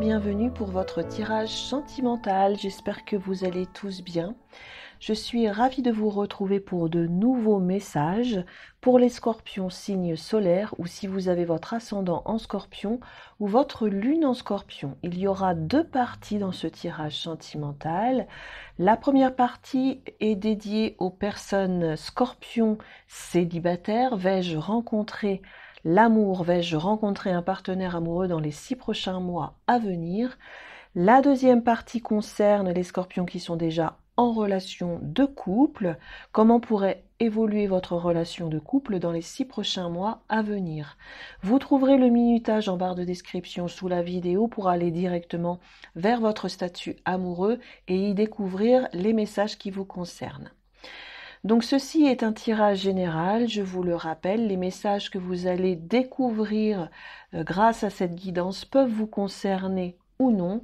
bienvenue pour votre tirage sentimental. J'espère que vous allez tous bien. Je suis ravie de vous retrouver pour de nouveaux messages pour les scorpions signe solaire ou si vous avez votre ascendant en scorpion ou votre lune en scorpion. Il y aura deux parties dans ce tirage sentimental. La première partie est dédiée aux personnes scorpions célibataires. Vais-je rencontrer L'amour, vais-je rencontrer un partenaire amoureux dans les six prochains mois à venir La deuxième partie concerne les scorpions qui sont déjà en relation de couple. Comment pourrait évoluer votre relation de couple dans les six prochains mois à venir. Vous trouverez le minutage en barre de description sous la vidéo pour aller directement vers votre statut amoureux et y découvrir les messages qui vous concernent. Donc ceci est un tirage général, je vous le rappelle, les messages que vous allez découvrir euh, grâce à cette guidance peuvent vous concerner ou non.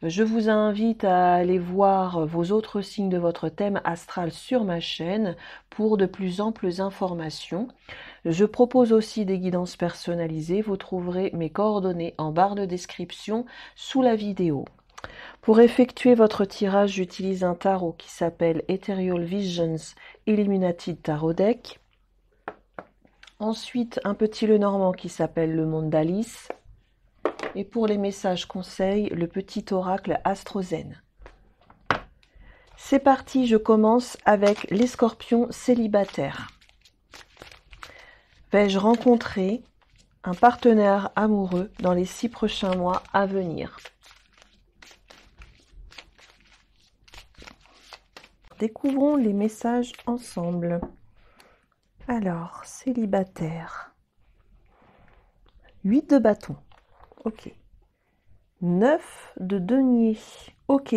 Je vous invite à aller voir vos autres signes de votre thème astral sur ma chaîne pour de plus amples informations. Je propose aussi des guidances personnalisées, vous trouverez mes coordonnées en barre de description sous la vidéo. Pour effectuer votre tirage, j'utilise un tarot qui s'appelle Ethereal Visions Illuminati Tarot Deck. Ensuite, un petit Lenormand qui s'appelle le Monde d'Alice. Et pour les messages conseils, le petit oracle Astrozen. C'est parti, je commence avec les scorpions célibataires. Vais-je rencontrer un partenaire amoureux dans les six prochains mois à venir Découvrons les messages ensemble. Alors, célibataire. 8 de bâton. Ok. 9 de denier. Ok.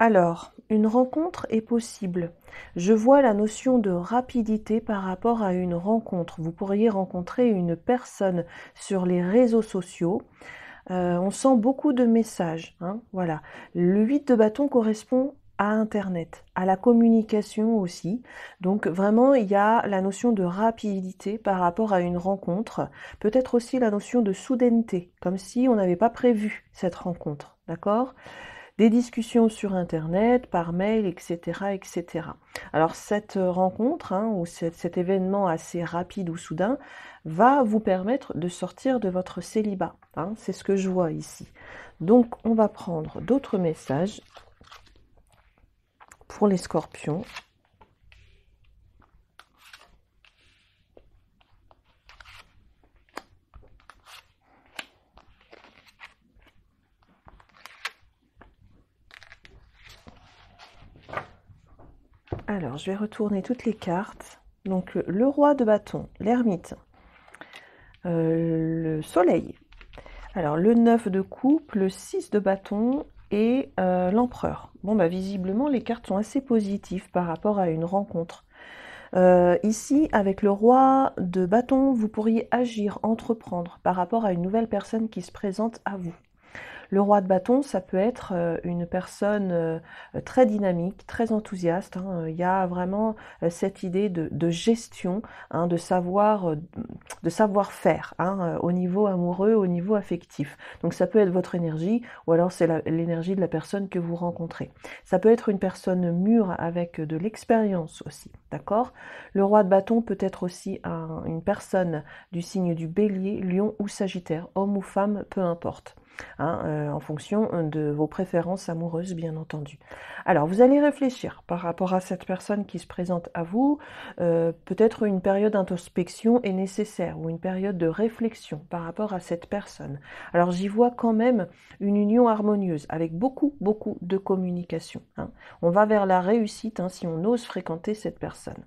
Alors, une rencontre est possible. Je vois la notion de rapidité par rapport à une rencontre. Vous pourriez rencontrer une personne sur les réseaux sociaux. Euh, on sent beaucoup de messages. Hein, voilà. Le 8 de bâton correspond Internet, à la communication aussi. Donc vraiment, il y a la notion de rapidité par rapport à une rencontre, peut-être aussi la notion de soudaineté, comme si on n'avait pas prévu cette rencontre, d'accord des discussions sur Internet, par mail, etc. etc. Alors cette rencontre hein, ou cet, événement assez rapide ou soudain va vous permettre de sortir de votre célibat. Hein. C'est ce que je vois ici. Donc on va prendre d'autres messages pour les scorpions. Alors, je vais retourner toutes les cartes. Donc, le roi de bâton, l'ermite, euh, le soleil. Alors, le 9 de coupe, le 6 de bâton, et euh, l'empereur. Bon, bah, visiblement, les cartes sont assez positives par rapport à une rencontre. Euh, ici, avec le roi de bâton, vous pourriez agir, entreprendre par rapport à une nouvelle personne qui se présente à vous. Le roi de bâton, ça peut être euh, une personne euh, très dynamique, très enthousiaste. Hein. Il y a vraiment euh, cette idée de, gestion, hein, de savoir, de savoir faire hein, au niveau amoureux, au niveau affectif. Donc ça peut être votre énergie, ou alors c'est l'énergie de la personne que vous rencontrez. Ça peut être une personne mûre avec de l'expérience aussi, d'accord Le roi de bâton peut être aussi une personne du signe du Bélier, Lion ou Sagittaire, homme ou femme, peu importe. Hein, euh, en fonction euh, de vos préférences amoureuses, bien entendu. Alors, vous allez réfléchir par rapport à cette personne qui se présente à vous. Euh, peut-être une période d'introspection est nécessaire ou une période de réflexion par rapport à cette personne. Alors, j'y vois quand même une union harmonieuse avec beaucoup, beaucoup de communication. Hein. On va vers la réussite hein, si on ose fréquenter cette personne.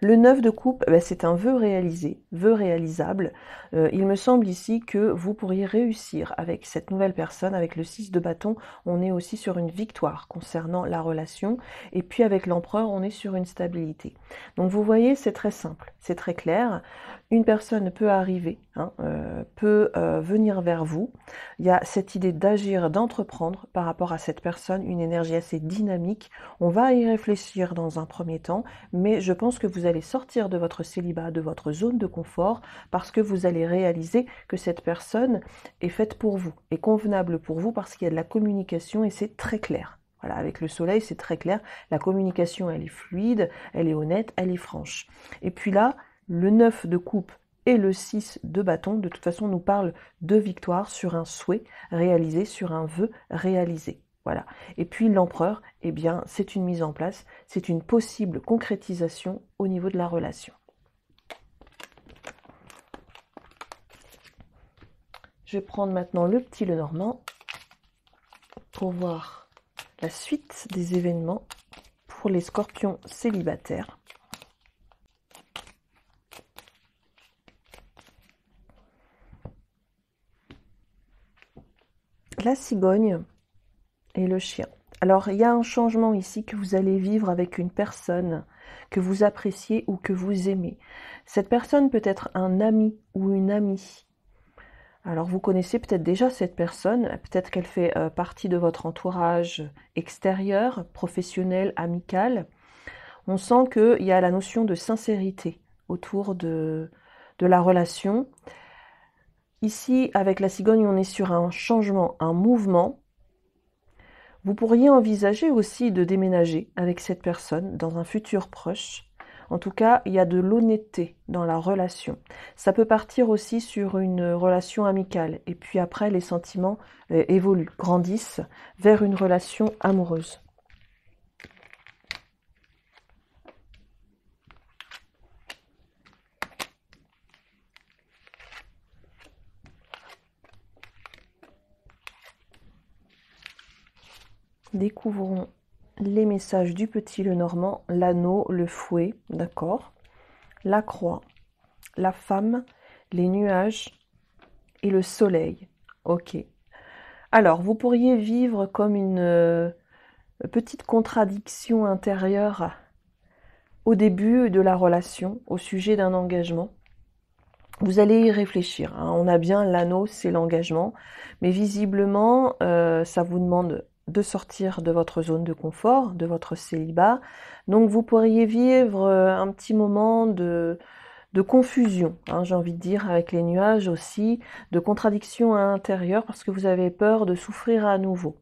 Le 9 de coupe, eh ben, c'est un vœu réalisé, vœu réalisable. Euh, il me semble ici que vous pourriez réussir avec cette nouvelle personne, avec le 6 de bâton, on est aussi sur une victoire concernant la relation. Et puis avec l'empereur, on est sur une stabilité. Donc vous voyez, c'est très simple, c'est très clair une personne peut arriver, hein, euh, peut euh, venir vers vous. Il y a cette idée d'agir, d'entreprendre par rapport à cette personne, une énergie assez dynamique. On va y réfléchir dans un premier temps, mais je pense que vous allez sortir de votre célibat, de votre zone de confort, parce que vous allez réaliser que cette personne est faite pour vous, est convenable pour vous, parce qu'il y a de la communication et c'est très clair. Voilà, avec le soleil, c'est très clair. La communication, elle est fluide, elle est honnête, elle est franche. Et puis là, le 9 de coupe et le 6 de bâton, de toute façon, nous parlent de victoire sur un souhait réalisé, sur un vœu réalisé. Voilà. Et puis l'empereur, eh bien, c'est une mise en place, c'est une possible concrétisation au niveau de la relation. Je vais prendre maintenant le petit Lenormand pour voir la suite des événements pour les scorpions célibataires. la cigogne et le chien. Alors, il y a un changement ici que vous allez vivre avec une personne que vous appréciez ou que vous aimez. Cette personne peut être un ami ou une amie. Alors, vous connaissez peut-être déjà cette personne, peut-être qu'elle fait euh, partie de votre entourage extérieur, professionnel, amical. On sent qu'il y a la notion de sincérité autour de la relation. Ici, avec la cigogne, on est sur un changement, un mouvement. Vous pourriez envisager aussi de déménager avec cette personne dans un futur proche. En tout cas, il y a de l'honnêteté dans la relation. Ça peut partir aussi sur une relation amicale. Et puis après, les sentiments euh, évoluent, grandissent vers une relation amoureuse. Découvrons les messages du petit le normand, l'anneau, le fouet, d'accord La croix, la femme, les nuages et le soleil. Ok. Alors, vous pourriez vivre comme une euh, petite contradiction intérieure au début de la relation, au sujet d'un engagement. Vous allez y réfléchir. Hein. On a bien l'anneau, c'est l'engagement. Mais visiblement, euh, ça vous demande de sortir de votre zone de confort, de votre célibat. Donc vous pourriez vivre euh, un petit moment de, confusion, hein, j'ai envie de dire, avec les nuages aussi, de contradiction à l'intérieur parce que vous avez peur de souffrir à nouveau.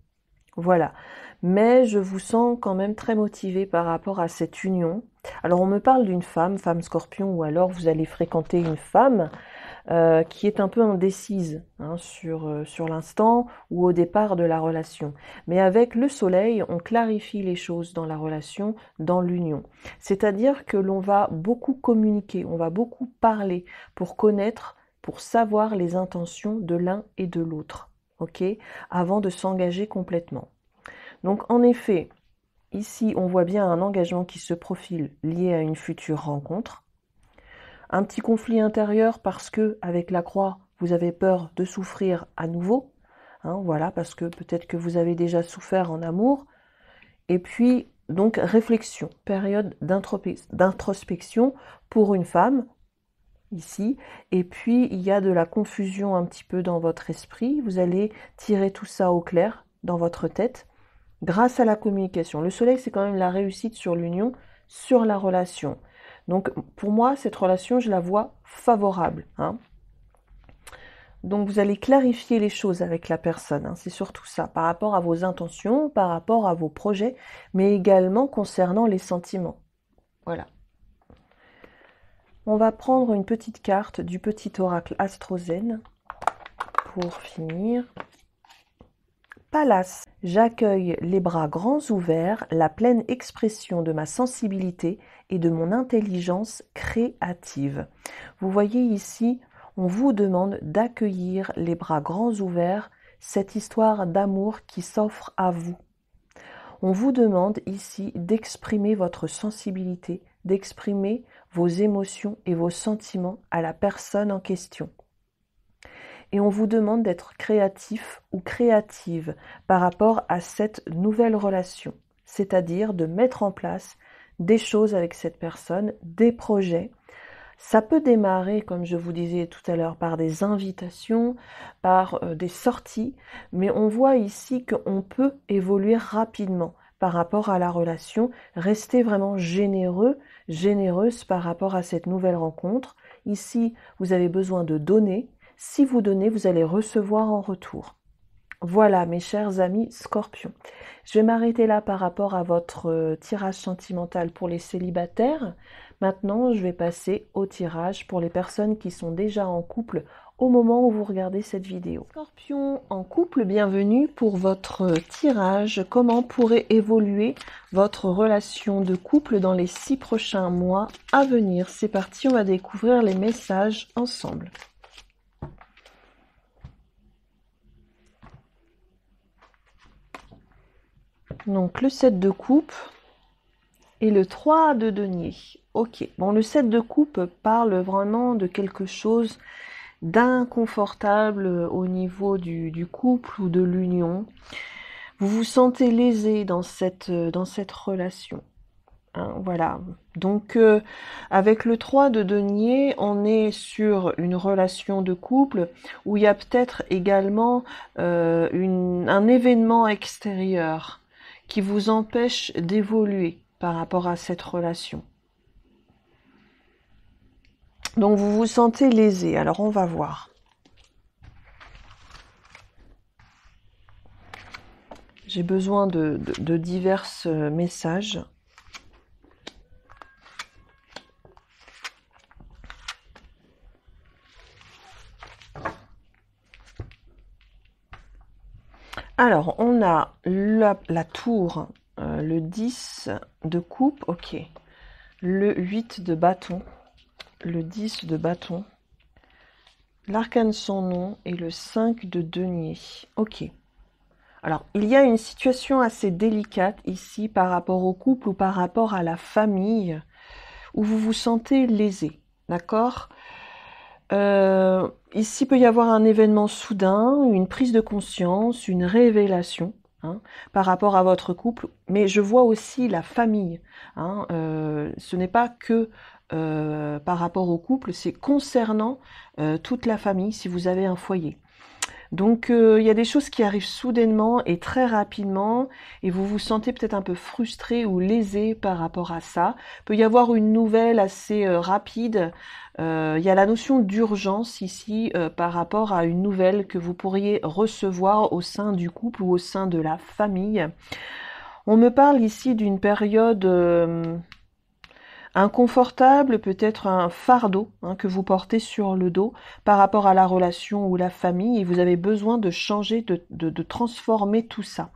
Voilà. Mais je vous sens quand même très motivé par rapport à cette union. Alors on me parle d'une femme, femme scorpion, ou alors vous allez fréquenter une femme. Euh, qui est un peu indécise hein, sur, euh, sur l'instant ou au départ de la relation. Mais avec le soleil, on clarifie les choses dans la relation, dans l'union. C'est-à-dire que l'on va beaucoup communiquer, on va beaucoup parler pour connaître, pour savoir les intentions de l'un et de l'autre, ok, avant de s'engager complètement. Donc en effet, ici on voit bien un engagement qui se profile lié à une future rencontre un petit conflit intérieur parce que avec la croix, vous avez peur de souffrir à nouveau. Hein, voilà, parce que peut-être que vous avez déjà souffert en amour. Et puis, donc, réflexion, période d'introspection pour une femme, ici. Et puis, il y a de la confusion un petit peu dans votre esprit. Vous allez tirer tout ça au clair dans votre tête grâce à la communication. Le soleil, c'est quand même la réussite sur l'union, sur la relation. Donc pour moi, cette relation, je la vois favorable. Hein. Donc vous allez clarifier les choses avec la personne, hein. c'est surtout ça, par rapport à vos intentions, par rapport à vos projets, mais également concernant les sentiments. Voilà. On va prendre une petite carte du petit oracle astrozen pour finir. J'accueille les bras grands ouverts la pleine expression de ma sensibilité et de mon intelligence créative. Vous voyez ici, on vous demande d'accueillir les bras grands ouverts cette histoire d'amour qui s'offre à vous. On vous demande ici d'exprimer votre sensibilité, d'exprimer vos émotions et vos sentiments à la personne en question et on vous demande d'être créatif ou créative par rapport à cette nouvelle relation, c'est-à-dire de mettre en place des choses avec cette personne, des projets. Ça peut démarrer, comme je vous disais tout à l'heure, par des invitations, par euh, des sorties, mais on voit ici qu'on peut évoluer rapidement par rapport à la relation, rester vraiment généreux, généreuse par rapport à cette nouvelle rencontre. Ici, vous avez besoin de donner, si vous donnez, vous allez recevoir en retour. Voilà, mes chers amis scorpions. Je vais m'arrêter là par rapport à votre euh, tirage sentimental pour les célibataires. Maintenant, je vais passer au tirage pour les personnes qui sont déjà en couple au moment où vous regardez cette vidéo. Scorpion en couple, bienvenue pour votre tirage. Comment pourrait évoluer votre relation de couple dans les six prochains mois à venir C'est parti, on va découvrir les messages ensemble. Donc le 7 de coupe et le 3 de denier. Ok, bon le 7 de coupe parle vraiment de quelque chose d'inconfortable au niveau du, couple ou de l'union. Vous vous sentez lésé dans cette, relation. Hein, voilà. Donc euh, avec le 3 de denier, on est sur une relation de couple où il y a peut-être également euh, un événement extérieur qui vous empêche d'évoluer par rapport à cette relation. Donc vous vous sentez lésé. Alors on va voir. J'ai besoin de, divers euh, messages. Alors, on a la, tour, euh, le 10 de coupe, ok. Le 8 de bâton, le 10 de bâton, l'arcane sans nom et le 5 de denier. Ok. Alors, il y a une situation assez délicate ici par rapport au couple ou par rapport à la famille où vous vous sentez lésé, d'accord euh, ici peut y avoir un événement soudain, une prise de conscience, une révélation. Hein, par rapport à votre couple, mais je vois aussi la famille. Hein, euh, ce n'est pas que euh, par rapport au couple, c'est concernant euh, toute la famille si vous avez un foyer. Donc euh, il y a des choses qui arrivent soudainement et très rapidement et vous vous sentez peut-être un peu frustré ou lésé par rapport à ça. Il peut y avoir une nouvelle assez euh, rapide. Euh, il y a la notion d'urgence ici par rapport à une nouvelle que vous pourriez recevoir au sein du couple ou au sein de la famille. On me parle ici d'une période inconfortable, peut-être un fardeau hein, que vous portez sur le dos par rapport à la relation ou la famille et vous avez besoin de changer, de, transformer tout ça.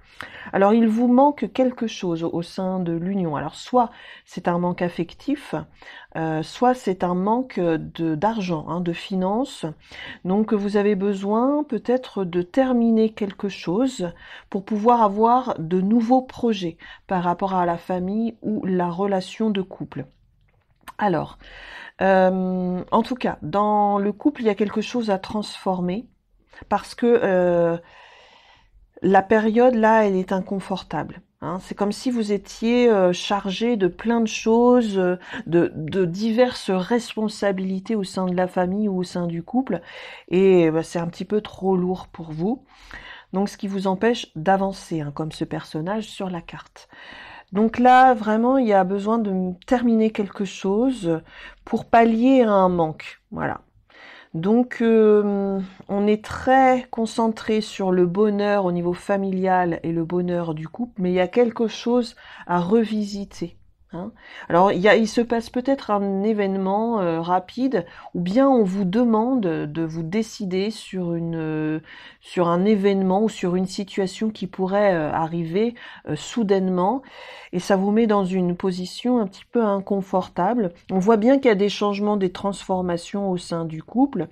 Alors il vous manque quelque chose au, sein de l'union. Alors soit c'est un manque affectif, euh, soit c'est un manque d'argent, hein, de finances. Donc vous avez besoin peut-être de terminer quelque chose pour pouvoir avoir de nouveaux projets par rapport à la famille ou la relation de couple. Alors, euh, en tout cas, dans le couple, il y a quelque chose à transformer parce que euh, la période là, elle est inconfortable. Hein. C'est comme si vous étiez euh, chargé de plein de choses, de, diverses responsabilités au sein de la famille ou au sein du couple, et bah, c'est un petit peu trop lourd pour vous. Donc, ce qui vous empêche d'avancer, hein, comme ce personnage sur la carte. Donc là, vraiment, il y a besoin de terminer quelque chose pour pallier à un manque. Voilà. Donc, euh, on est très concentré sur le bonheur au niveau familial et le bonheur du couple, mais il y a quelque chose à revisiter. Hein. Alors, il, se passe peut-être un événement euh, rapide, ou bien on vous demande de vous décider sur, une, euh, sur un événement ou sur une situation qui pourrait euh, arriver soudainement, et ça vous met dans une position un petit peu inconfortable. On voit bien qu'il y a des changements, des transformations au sein du couple,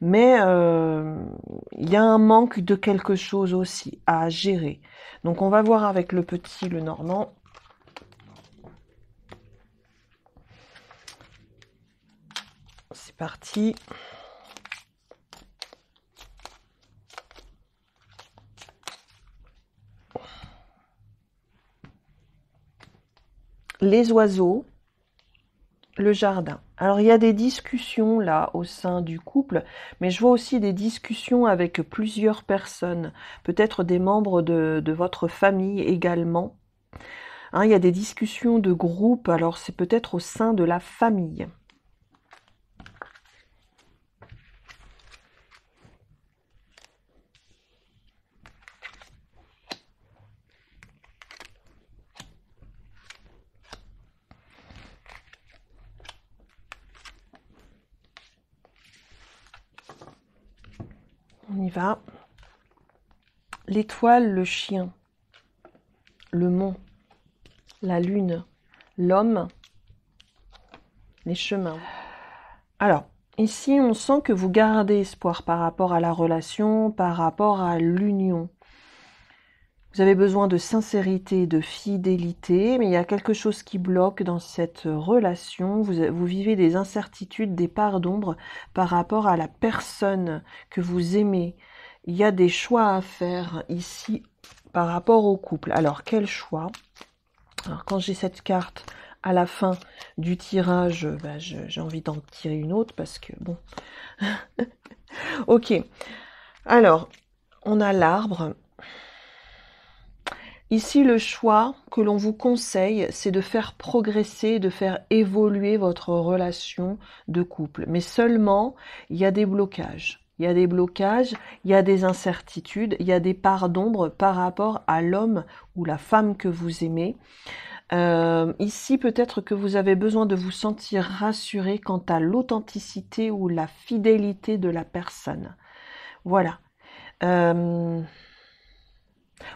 mais il y a un manque de quelque chose aussi à gérer. Donc, on va voir avec le petit, le normand. parti. Les oiseaux, le jardin. Alors il y a des discussions là au sein du couple, mais je vois aussi des discussions avec plusieurs personnes, peut-être des membres de, votre famille également. Hein, il y a des discussions de groupe, alors c'est peut-être au sein de la famille. va. L'étoile, le chien, le mont, la lune, l'homme, les chemins. Alors, ici, on sent que vous gardez espoir par rapport à la relation, par rapport à l'union. Vous avez besoin de sincérité, de fidélité, mais il y a quelque chose qui bloque dans cette relation. Vous, vivez des incertitudes, des parts d'ombre par rapport à la personne que vous aimez. Il y a des choix à faire ici par rapport au couple. Alors, quel choix Alors, quand j'ai cette carte à la fin du tirage, bah, j'ai envie d'en tirer une autre parce que, bon... ok. Alors, on a l'arbre Ici, le choix que l'on vous conseille, c'est de faire progresser, de faire évoluer votre relation de couple. Mais seulement, il y a des blocages. Il y a des blocages, il y a des incertitudes, il y a des parts d'ombre par rapport à l'homme ou la femme que vous aimez. Euh, ici, peut-être que vous avez besoin de vous sentir rassuré quant à l'authenticité ou la fidélité de la personne. Voilà. Euh,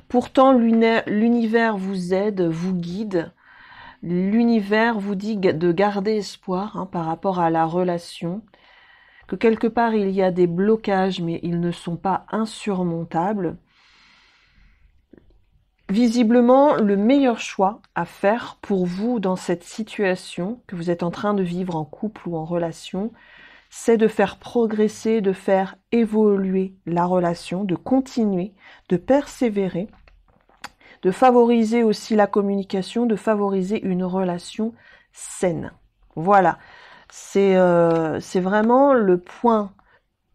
Pourtant, l'univers vous aide, vous guide. L'univers vous dit de garder espoir hein, par rapport à la relation, que quelque part il y a des blocages, mais ils ne sont pas insurmontables. Visiblement, le meilleur choix à faire pour vous dans cette situation que vous êtes en train de vivre en couple ou en relation, c'est de faire progresser, de faire évoluer la relation, de continuer, de persévérer, de favoriser aussi la communication, de favoriser une relation saine. Voilà, c'est euh, vraiment le point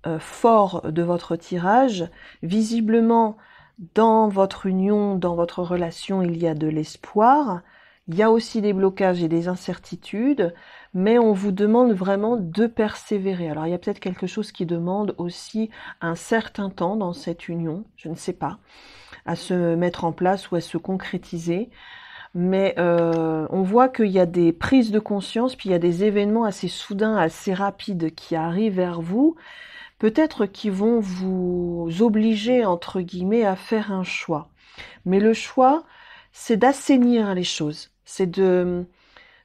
euh, fort de votre tirage. Visiblement, dans votre union, dans votre relation, il y a de l'espoir. Il y a aussi des blocages et des incertitudes mais on vous demande vraiment de persévérer. Alors il y a peut-être quelque chose qui demande aussi un certain temps dans cette union, je ne sais pas, à se mettre en place ou à se concrétiser. Mais euh, on voit qu'il y a des prises de conscience, puis il y a des événements assez soudains, assez rapides qui arrivent vers vous, peut-être qui vont vous obliger, entre guillemets, à faire un choix. Mais le choix, c'est d'assainir les choses, c'est de,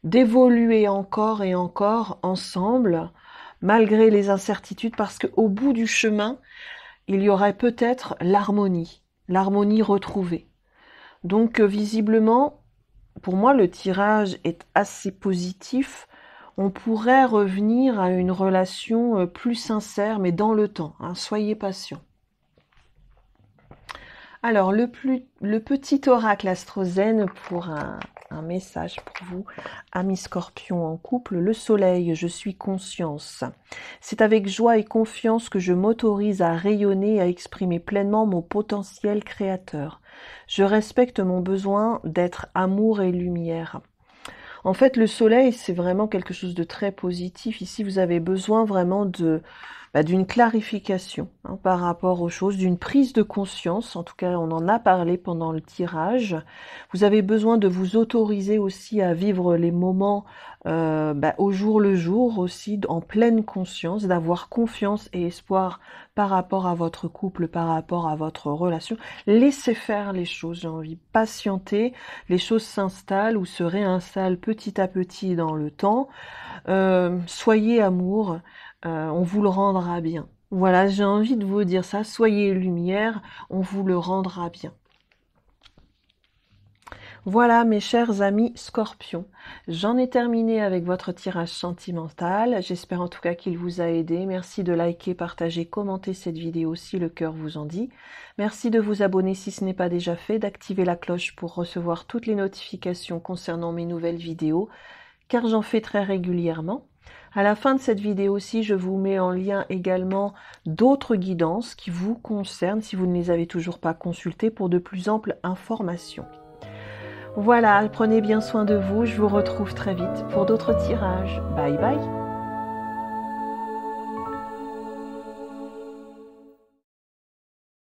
d'évoluer encore et encore ensemble, malgré les incertitudes, parce qu'au bout du chemin, il y aurait peut-être l'harmonie, l'harmonie retrouvée. Donc euh, visiblement, pour moi, le tirage est assez positif. On pourrait revenir à une relation euh, plus sincère, mais dans le temps. Hein, soyez patient. Alors, le, plus, le petit oracle astrozène pour un, un message pour vous, amis Scorpion en couple. Le soleil, je suis conscience. C'est avec joie et confiance que je m'autorise à rayonner à exprimer pleinement mon potentiel créateur. Je respecte mon besoin d'être amour et lumière. En fait, le soleil, c'est vraiment quelque chose de très positif. Ici, vous avez besoin vraiment de, bah, d'une clarification hein, par rapport aux choses, d'une prise de conscience. En tout cas, on en a parlé pendant le tirage. Vous avez besoin de vous autoriser aussi à vivre les moments euh, bah, au jour le jour, aussi en pleine conscience, d'avoir confiance et espoir par rapport à votre couple, par rapport à votre relation. Laissez faire les choses, j'ai envie, patienter. Les choses s'installent ou se réinstallent petit à petit dans le temps. Euh, soyez amour. Euh, on vous le rendra bien. Voilà, j'ai envie de vous dire ça, soyez lumière, on vous le rendra bien. Voilà mes chers amis scorpions, j'en ai terminé avec votre tirage sentimental, j'espère en tout cas qu'il vous a aidé, merci de liker, partager, commenter cette vidéo si le cœur vous en dit, merci de vous abonner si ce n'est pas déjà fait, d'activer la cloche pour recevoir toutes les notifications concernant mes nouvelles vidéos, car j'en fais très régulièrement, à la fin de cette vidéo aussi, je vous mets en lien également d'autres guidances qui vous concernent si vous ne les avez toujours pas consultées pour de plus amples informations. Voilà, prenez bien soin de vous, je vous retrouve très vite pour d'autres tirages. Bye bye